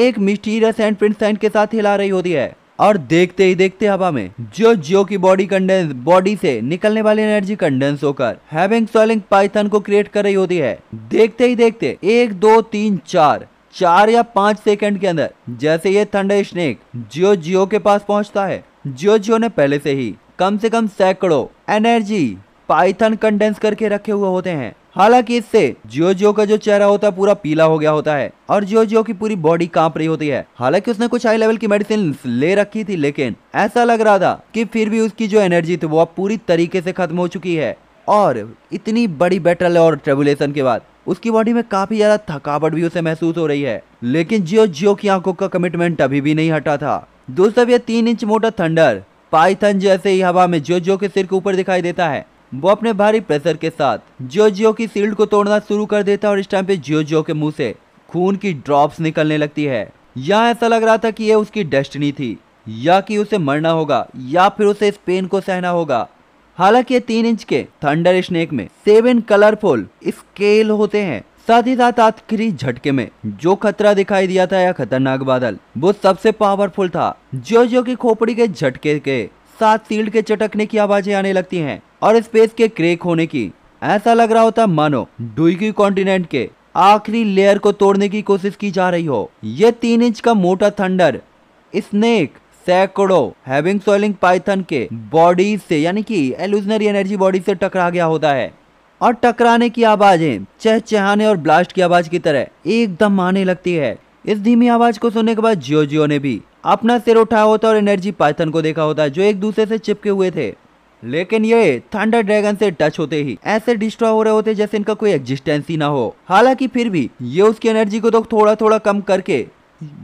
एक मिस्टीरियस हैंड प्रिंट साइन के साथ हिला रही होती है और देखते ही देखते हवा में जो जियो की बॉडी कंडेंस बॉडी से निकलने वाली एनर्जी कंडेंस होकर हैविंग सोलिंग पाइथन को क्रिएट कर रही होती है देखते ही देखते एक दो तीन चार चार या पांच सेकंड के अंदर जैसे ये थंडर स्नेक जियो जियो के पास पहुंचता है जियो जियो ने पहले से ही कम से कम सैकड़ों एनर्जी पाइथन कंडेंस करके रखे हुए होते हैं हालांकि इससे जियो जियो का जो चेहरा होता है पूरा पीला हो गया होता है और जियो जियो की पूरी बॉडी कांप रही होती है हालांकि उसने कुछ हाई लेवल की मेडिसिन ले रखी थी लेकिन ऐसा लग रहा था कि फिर भी उसकी जो एनर्जी थी वो अब पूरी तरीके से खत्म हो चुकी है और इतनी बड़ी बैटल और ट्रेबुलेशन के बाद उसकी बॉडी में काफी ज्यादा थकावट भी उसे महसूस हो रही है लेकिन जियो जियो की आंखों का कमिटमेंट अभी भी नहीं हटा था दोस्तों यह तीन इंच मोटा थंडर पाइथन जैसे ही हवा में जो जो के सिर के ऊपर दिखाई देता है वो अपने भारी प्रेशर के साथ जियो जियो की सील्ड को तोड़ना शुरू कर देता है और इस टाइम पे जियो जियो के मुंह से खून की ड्रॉप्स निकलने लगती है यहाँ ऐसा लग रहा था कि ये उसकी डेस्टिनी थी या कि उसे मरना होगा या फिर उसे इस पेन को सहना होगा हालांकि ये तीन इंच के थंडर स्नेक में सेवन कलरफुल स्केल होते हैं साथ ही साथ आखिरी झटके में जो खतरा दिखाई दिया था या खतरनाक बादल वो सबसे पावरफुल था जो जो की खोपड़ी के झटके के साथ सील्ड के चटकने की आवाजें आने लगती हैं और स्पेस के क्रेक होने की ऐसा लग रहा होता मानो डुगी कॉन्टिनेंट के आखिरी लेयर को तोड़ने की कोशिश की जा रही हो यह तीन इंच का मोटा थंडर स्नेक सैकड़ों हैविंग सोइलिंग पाइथन के बॉडी से यानी कि एलुजनरी एनर्जी बॉडी से टकरा गया होता है और टकराने की आवाजें चहचहाने और ब्लास्ट की आवाज की तरह एकदम आने लगती है इस धीमी आवाज को सुनने के बाद जियो जियो ने भी अपना सिर उठाया होता और एनर्जी पाइथन को देखा होता जो एक दूसरे से चिपके हुए थे लेकिन ये थंडर ड्रैगन से टच होते ही ऐसे डिस्ट्रॉय हो रहे होते जैसे इनका कोई एग्जिस्टेंस ही ना हो हालांकि फिर भी ये उसकी एनर्जी को तो थोड़ा थोड़ा कम करके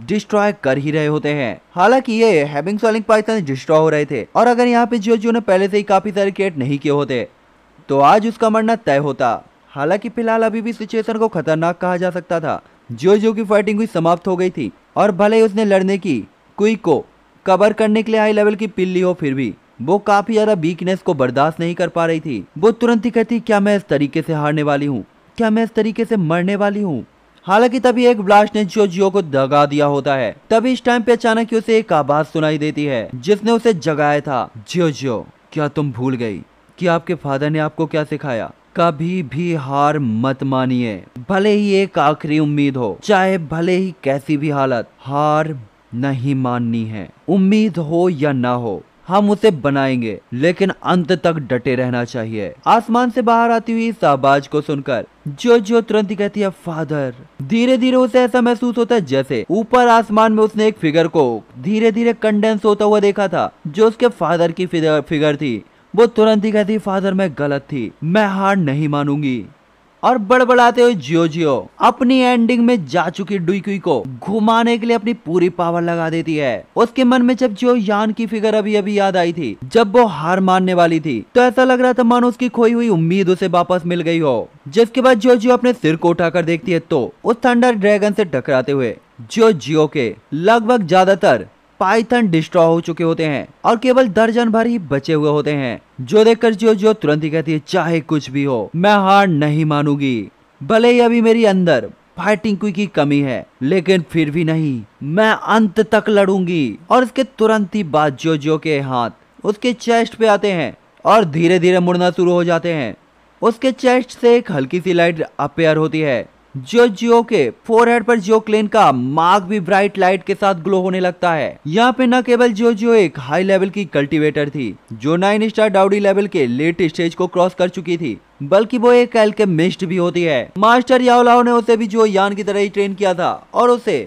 डिस्ट्रॉय कर ही रहे होते हैं हालांकि ये हैविंग सोलिंग पाइथन डिस्ट्रॉय हो रहे थे और अगर यहाँ पे जियो ने पहले से ही काफी सारे क्रिएट नहीं किए होते तो आज उसका मरना तय होता हालांकि फिलहाल अभी भी सिचुएशन को खतरनाक कहा जा सकता था जो जो की फाइटिंग हुई समाप्त हो गई थी और भले ही उसने लड़ने की कुई को कवर करने के लिए हाई लेवल की पिल ली हो फिर भी वो काफी ज्यादा वीकनेस को बर्दाश्त नहीं कर पा रही थी वो तुरंत ही कहती क्या मैं इस तरीके से हारने वाली हूँ क्या मैं इस तरीके से मरने वाली हूँ हालांकि तभी एक ब्लास्ट ने जो जियो को दगा दिया होता है तभी इस टाइम पे अचानक ही उसे एक आवाज सुनाई देती है जिसने उसे जगाया था जियो जियो क्या तुम भूल गई कि आपके फादर ने आपको क्या सिखाया कभी भी हार मत मानिए भले ही एक आखिरी उम्मीद हो चाहे भले ही कैसी भी हालत हार नहीं माननी है उम्मीद हो या ना हो हम उसे बनाएंगे लेकिन अंत तक डटे रहना चाहिए आसमान से बाहर आती हुई इस आवाज को सुनकर जो जो तुरंत ही कहती है फादर धीरे धीरे उसे ऐसा महसूस होता है जैसे ऊपर आसमान में उसने एक फिगर को धीरे धीरे कंडेंस होता हुआ देखा था जो उसके फादर की फिगर थी वो तुरंत ही कहती फादर मैं गलत थी मैं हार नहीं मानूंगी और बड़बड़ाते हुए जियो जियो अपनी एंडिंग में जा चुकी डुईकुई को घुमाने के लिए अपनी पूरी पावर लगा देती है उसके मन में जब जियो यान की फिगर अभी अभी याद आई थी जब वो हार मानने वाली थी तो ऐसा लग रहा था मानो उसकी खोई हुई उम्मीद उसे वापस मिल गई हो जिसके बाद जियो जियो अपने सिर को उठाकर देखती है तो उस थंडर ड्रैगन से टकराते हुए जियो जियो के लगभग ज्यादातर पाइथन डिस्ट्रॉय हो चुके होते हैं और केवल दर्जन भर ही बचे हुए होते हैं जो देखकर जियो जियो तुरंत ही कहती है चाहे कुछ भी हो मैं हार नहीं मानूंगी भले ही अभी मेरी अंदर फाइटिंग क्विक की कमी है लेकिन फिर भी नहीं मैं अंत तक लड़ूंगी और इसके तुरंत ही बाद जियो जियो के हाथ उसके चेस्ट पे आते हैं और धीरे धीरे मुड़ना शुरू हो जाते हैं उसके चेस्ट से एक हल्की सी लाइट अपेयर होती है जो जियो के फोरहेड पर जियो क्लेन का मार्क भी ब्राइट लाइट के साथ ग्लो होने लगता है यहाँ पे न केवल जियो जियो एक हाई लेवल की कल्टीवेटर थी जो नाइन स्टार डाउडी लेवल के लेट स्टेज को क्रॉस कर चुकी थी बल्कि वो एक के मिस्ट भी होती है मास्टर याओलाओ ने उसे भी जो यान की तरह ही ट्रेन किया था और उसे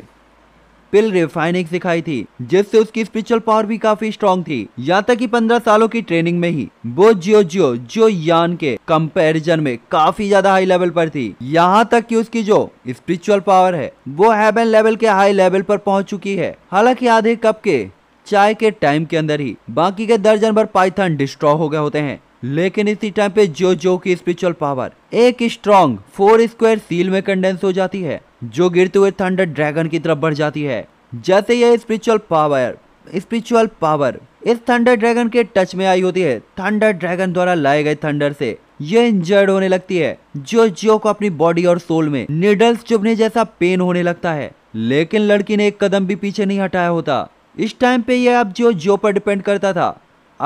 पिल रिफाइनिंग सिखाई थी जिससे उसकी स्पिरिचुअल पावर भी काफी स्ट्रॉन्ग थी यहाँ तक कि पंद्रह सालों की ट्रेनिंग में ही वो जियो जियो जियो यान के कंपैरिजन में काफी ज्यादा हाई लेवल पर थी यहाँ तक कि उसकी जो स्पिरिचुअल पावर है वो हेवन लेवल के हाई लेवल पर पहुंच चुकी है हालांकि आधे कप के चाय के टाइम के अंदर ही बाकी के दर्जन भर पाइथन डिस्ट्रॉ हो गए होते हैं लेकिन इसी टाइम पे जो जो की स्पिरिचुअल पावर एक स्ट्रॉन्ग फोर स्क्वायर सील में कंडेंस हो जाती है जो गिरते हुए थंडर ड्रैगन की तरफ बढ़ जाती है जैसे यह स्पिरिचुअल पावर स्पिरिचुअल पावर इस थंडर ड्रैगन के टच में आई होती है थंडर ड्रैगन द्वारा लाए गए थंडर से यह इंजर्ड होने लगती है जो जियो को अपनी बॉडी और सोल में निडल्स चुभने जैसा पेन होने लगता है लेकिन लड़की ने एक कदम भी पीछे नहीं हटाया होता इस टाइम पे यह अब जियो जियो पर डिपेंड करता था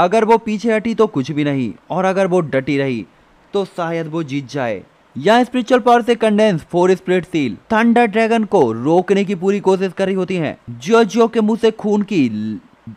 अगर वो पीछे हटी तो कुछ भी नहीं और अगर वो डटी रही तो शायद वो जीत जाए या स्पिरिचुअल पावर से condense four split seal thunder dragon को रोकने की पूरी कोशिश कर रही होती है जो जो के मुंह से खून की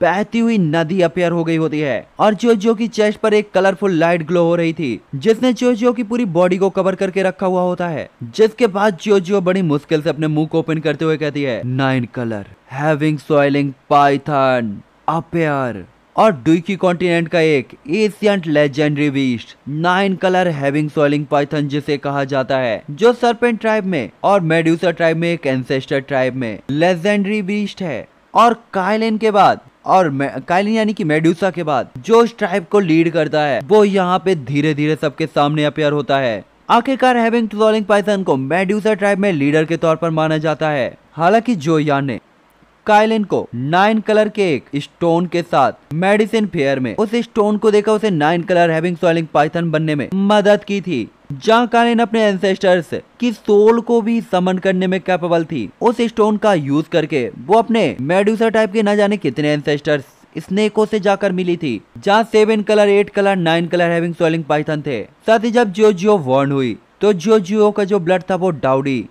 बहती हुई नदी अपेयर हो गई होती है और जो जो की चेस्ट पर एक कलरफुल लाइट ग्लो हो रही थी जिसने जो जो की पूरी बॉडी को कवर करके रखा हुआ होता है जिसके बाद जो जो बड़ी मुश्किल से अपने मुंह को ओपन करते हुए कहती है nine colour heaven swallowing python appear और डुकी कॉन्टिनेंट का एक ancient legendary beast nine colour heaven swallowing python जिसे कहा जाता है जो सरपेंट ट्राइब में और मेड्यूसा ट्राइब में एक एंसेस्टर ट्राइब में लेजेंडरी बीस्ट है और काइलिन के बाद और काइलिन यानी कि मेड्यूसा के बाद जो ट्राइब को लीड करता है वो यहाँ पे धीरे धीरे सबके सामने अपेयर होता है आखिरकार हैविंग सोलिंग पाइथन को मेड्यूसा ट्राइब में लीडर के तौर पर माना जाता है हालांकि जो यान ने काइलिन को नाइन कलर के एक स्टोन के साथ मेडिसिन फेयर में उस स्टोन को देखा उसे nine colour heaven swallowing python बनने में मदद की थी जहाँ कालिन अपने एंसेस्टर्स की सोल को भी समन करने में कैपेबल थी उस स्टोन का यूज करके वो अपने मेड्यूसर टाइप के न जाने कितने एंसेस्टर्स स्नेको से जाकर मिली थी जहाँ seven colour eight colour nine colour heaven swallowing python थे साथ ही जब जियो जियो वार्न हुई तो जियो जियो का जो ब्लड था वो डाउडी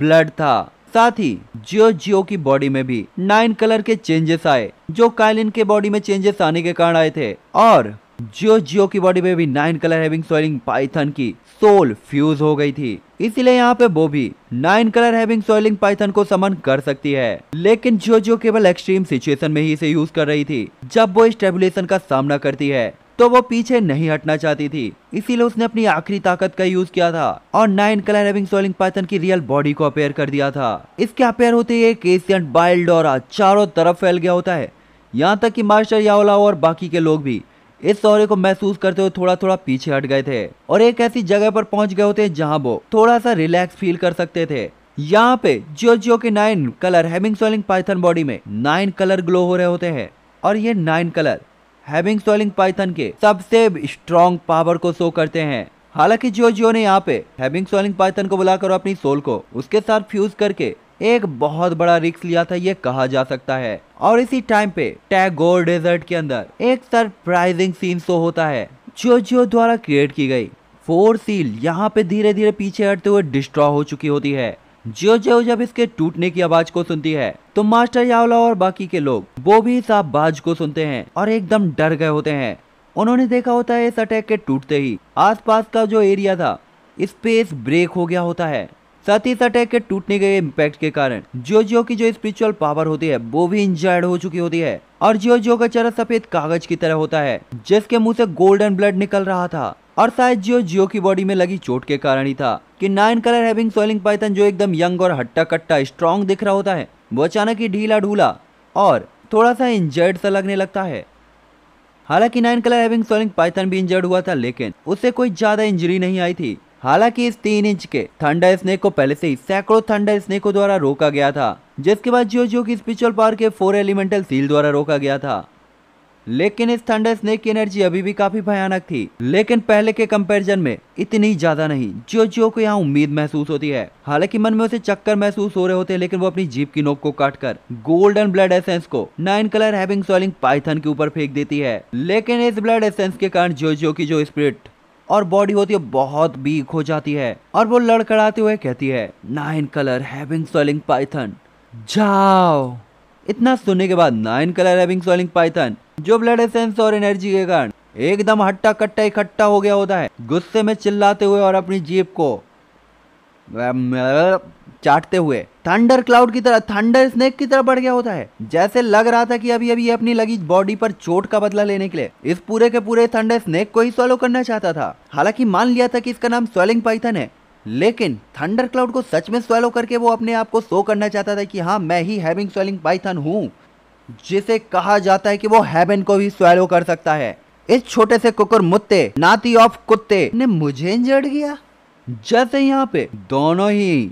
ब्लड था साथ ही जियो जियो की बॉडी में भी नाइन कलर के चेंजेस आए जो काइलिन के बॉडी में चेंजेस आने के कारण आए थे और जियो जियो की बॉडी में भी nine colour heaven swallowing python की सोल फ्यूज हो गई थी इसलिए यहाँ पे वो भी nine colour heaven swallowing python को समन कर सकती है लेकिन जियो जियो केवल एक्सट्रीम सिचुएशन में ही इसे यूज कर रही थी जब वो स्टेबुलेशन का सामना करती है तो वो पीछे नहीं हटना चाहती थी इसीलिए उसने अपनी आखिरी ताकत का यूज किया था और नाइन कलर सोलिंग पाइथन की रियल बॉडी को अपेयर कर दिया था इसके अपेयर होते ही एक एशियन बाइल्ड डोरा चारों तरफ फैल गया होता है यहाँ तक कि मास्टर यावला और बाकी के लोग भी इस सौरे को महसूस करते हुए थोड़ा थोड़ा पीछे हट गए थे और एक ऐसी जगह पर पहुंच गए होते जहाँ वो थोड़ा सा रिलैक्स फील कर सकते थे यहाँ पे जियो जियो के nine colour heaven swallowing python body में नाइन कलर ग्लो हो रहे होते हैं और ये nine colour heaven swallowing python के सबसे स्ट्रॉन्ग पावर को शो करते हैं हालांकि जो जियो ने यहाँ पे हैविंग सोलिंग पाइथन को बुलाकर अपनी सोल को उसके साथ फ्यूज करके एक बहुत बड़ा रिक्स लिया था ये कहा जा सकता है और इसी टाइम पे टैगोर डेजर्ट के अंदर एक सरप्राइजिंग सीन शो होता है जो जियो द्वारा क्रिएट की गई फोर सील यहाँ पे धीरे धीरे पीछे हटते हुए डिस्ट्रॉ हो चुकी होती है जो जो जब इसके टूटने की आवाज को सुनती है तो मास्टर यावला और बाकी के लोग वो भी इस आवाज को सुनते हैं और एकदम डर गए होते हैं उन्होंने देखा होता है इस अटैक के टूटते ही आसपास का जो एरिया था स्पेस ब्रेक हो गया होता है साथ ही इस अटैक के टूटने के इम्पैक्ट के कारण जियो जियो की जो स्पिरिचुअल पावर होती है वो भी इंजर्ड हो चुकी होती है और जियो जियो का चेहरा सफेद कागज की तरह होता है जिसके मुंह से गोल्डन ब्लड निकल रहा था और शायद जियो जियो की बॉडी में लगी चोट के कारण ही था कि nine colour heaven swallowing python जो एकदम यंग और हट्टा कट्टा स्ट्रांग दिख रहा होता है वो अचानक ही ढीला ढूला और थोड़ा सा इंजर्ड सा लगने लगता है हालांकि nine colour heaven swallowing python भी इंजर्ड हुआ था लेकिन उसे कोई ज्यादा इंजरी नहीं आई थी हालांकि इस तीन इंच के थंडर स्नेक को पहले से ही सैकड़ों थंडर स्नेकों द्वारा रोका गया था जिसके बाद जियो जियो की स्पिरिचुअल पावर के फोर एलिमेंटल सील द्वारा रोका गया था लेकिन इस थंडर स्नेक की एनर्जी अभी भी काफी भयानक थी लेकिन पहले के कंपैरिजन में इतनी ज्यादा नहीं जो जो को यहाँ उम्मीद महसूस होती है हालांकि मन में उसे चक्कर महसूस हो रहे होते हैं लेकिन वो अपनी जीप की नोक को काट कर गोल्डन ब्लड एसेंस को nine colour heaven swallowing python के ऊपर फेंक देती है लेकिन इस ब्लड एसेंस के कारण जो जो की जो स्प्रिट और बॉडी होती है बहुत वीक हो जाती है और वो लड़खड़ाते हुए कहती है nine colour heaven swallowing python जाओ इतना सुनने के बाद नाइन कलर रेबिंग सोलिंग पाइथन जो ब्लड एसेंस और एनर्जी के कारण एकदम हट्टा कट्टा इकट्ठा हो गया होता है गुस्से में चिल्लाते हुए और अपनी जीप को चाटते हुए थंडर क्लाउड की तरह थंडर स्नेक की तरह बढ़ गया होता है जैसे लग रहा था कि अभी अभी ये अपनी लगी बॉडी पर चोट का बदला लेने के लिए इस पूरे के पूरे थंडर स्नेक को ही सॉलो करना चाहता था हालांकि मान लिया था कि इसका नाम स्वेलिंग पाइथन है लेकिन थंडर क्लाउड को सच में स्वेलो करके वो अपने आप को शो करना चाहता था कि हाँ मैं ही हैविंग स्वेलिंग पाइथन हूँ जिसे कहा जाता है कि वो हैवन को भी स्वेलो कर सकता है इस छोटे से कुकुर मुत्ते नाती ऑफ कुत्ते ने मुझे इंजर्ड किया जैसे यहाँ पे दोनों ही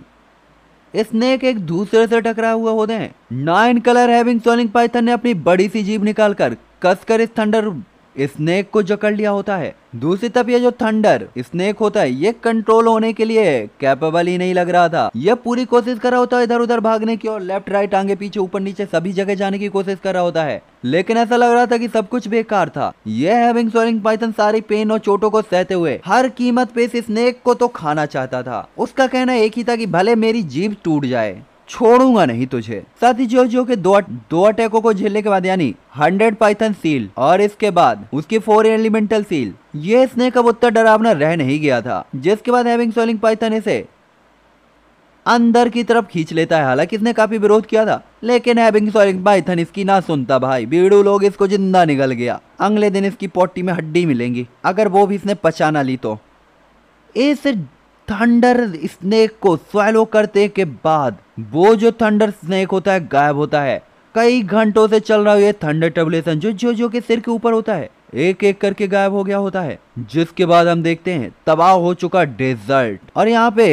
स्नेक एक दूसरे से टकरा हुआ होते हैं nine colour heaven swallowing python ने अपनी बड़ी सी जीभ निकालकर कसकर इस थंडर स्नेक को जकड़ लिया होता है दूसरी तरफ ये जो थंडर स्नेक होता है ये कंट्रोल होने के लिए कैपेबल ही नहीं लग रहा था ये पूरी कोशिश कर रहा होता है इधर उधर भागने की और लेफ्ट राइट आगे पीछे ऊपर नीचे सभी जगह जाने की कोशिश कर रहा होता है लेकिन ऐसा लग रहा था कि सब कुछ बेकार था ये हैविंग सोरिंग पाइथन सारी पेन और चोटों को सहते हुए हर कीमत पे इस स्नेक को तो खाना चाहता था उसका कहना एक ही था कि भले मेरी जीभ टूट जाए छोड़ूंगा नहीं तुझे साथ ही जो जो के दो दो अटैकों को झेलने के बाद यानी हंड्रेड पाइथन सील और इसके बाद उसकी फोर एलिमेंटल सील ये स्नेक अब उत्तर डरावना रह नहीं गया था जिसके बाद हैविंग सोलिंग पाइथन इसे अंदर की तरफ खींच लेता है हालांकि इसने काफी विरोध किया था लेकिन हैविंग सोलिंग पाइथन इसकी ना सुनता भाई बीड़ू लोग इसको जिंदा निकल गया अगले दिन इसकी पोटी में हड्डी मिलेंगी अगर वो भी इसने पचाना ली तो इस थंडर स्नेक को स्वैलो करते के बाद वो जो थंडर स्नेक होता है गायब होता है कई घंटों से चल रहा ये थंडर टर्बुलेशन जो जो जो के सिर के ऊपर होता है एक एक करके गायब हो गया होता है जिसके बाद हम देखते हैं तबाह हो चुका डेजर्ट और यहाँ पे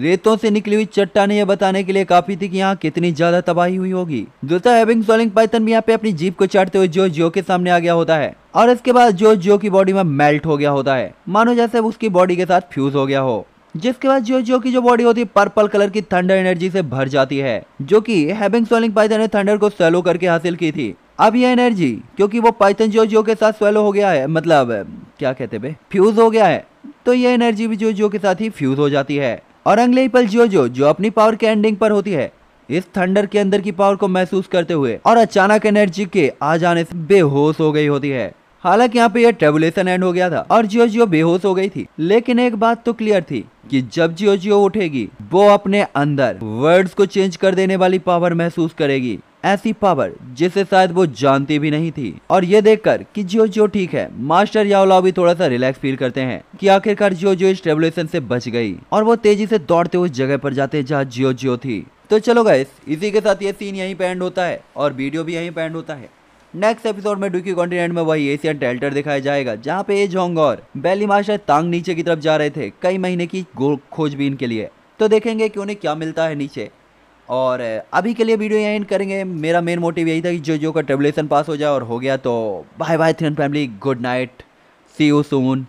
रेतों से निकली हुई चट्टाने यह बताने के लिए काफी थी कि यहाँ कितनी ज्यादा तबाही हुई होगी दूसरा हैविंग पाइथन भी यहाँ पे अपनी जीप को चाटते हुए जो जो के सामने आ गया होता है और इसके बाद जो जो की बॉडी में मेल्ट हो गया होता है मानो जैसे उसकी बॉडी के साथ फ्यूज हो गया हो जिसके बाद जोजो की जो बॉडी होती है पर्पल कलर की थंडर एनर्जी से भर जाती है जो कि हैबिंग सोलिंग पाइथन ने थंडर को सेलो करके हासिल की थी अब ये एनर्जी क्योंकि वो पाइथन जोजो के साथ स्वेलो हो गया है मतलब क्या कहते बे फ्यूज हो गया है तो ये एनर्जी भी जोजो के साथ ही फ्यूज हो जाती है और अगले ही पल जोजो जो अपनी पावर के एंडिंग पर होती है इस थंडर के अंदर की पावर को महसूस करते हुए और अचानक एनर्जी के आ जाने से बेहोश हो गई होती है हालांकि यहाँ पे यह ट्रेबुलेशन एंड हो गया था और जियो जियो बेहोश हो गई थी लेकिन एक बात तो क्लियर थी कि जब जियो जियो उठेगी वो अपने अंदर वर्ड्स को चेंज कर देने वाली पावर महसूस करेगी ऐसी पावर जिसे शायद वो जानती भी नहीं थी और ये देखकर कि जियो जियो ठीक है मास्टर यावला भी थोड़ा सा रिलैक्स फील करते हैं कि आखिरकार जियो जियो इस ट्रेबुलेशन से बच गई और वो तेजी से दौड़ते हुए जगह पर जाते हैं जहाँ जियो जियो थी तो चलो गाइस इसी के साथ ये सीन यहीं पे एंड होता है और वीडियो भी यहीं पे एंड होता है नेक्स्ट एपिसोड में डुकी कॉन्टिनेंट में वही एशियन टेल्टर दिखाया जाएगा जहाँ पे जोंग और बैली मास्टर तांग नीचे की तरफ जा रहे थे कई महीने की खोजबीन के लिए तो देखेंगे कि उन्हें क्या मिलता है नीचे और अभी के लिए वीडियो यहाँ एंड करेंगे मेरा मेन मोटिव यही था कि जो जो का ट्रेबुलेशन पास हो जाए और हो गया तो बाय बाय थिन family good night see you soon